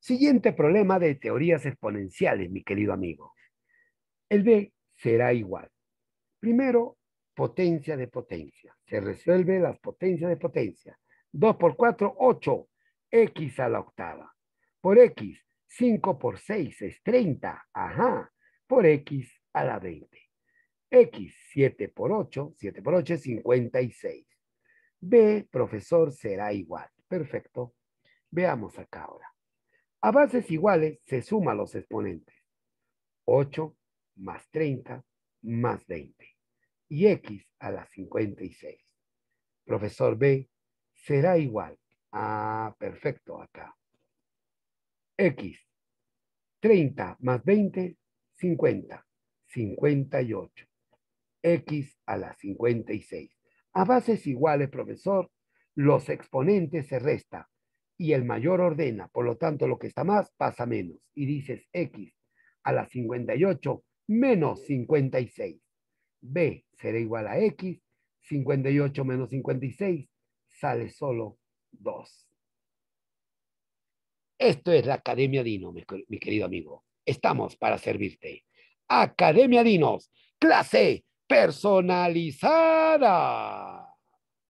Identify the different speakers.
Speaker 1: Siguiente problema de teorías exponenciales, mi querido amigo. El B será igual. Primero, potencia de potencia. Se resuelve las potencias de potencia. 2 por 4, 8. X a la octava. Por X, 5 por 6 es 30. Ajá. Por X a la 20. X, 7 por 8. 7 por 8 es 56. B, profesor, será igual. Perfecto. Veamos acá ahora. A bases iguales se suman los exponentes. 8 más 30 más 20 y x a la 56. Profesor B, será igual. Ah, perfecto, acá. X, 30 más 20, 50, 58. X a la 56. A bases iguales, profesor, los exponentes se restan y el mayor ordena, por lo tanto lo que está más pasa menos y dices X a la 58 menos 56. B será igual a X, 58 menos 56 sale solo 2. Esto es la Academia Dino, mi querido amigo. Estamos para servirte. Academia
Speaker 2: Dinos, clase personalizada.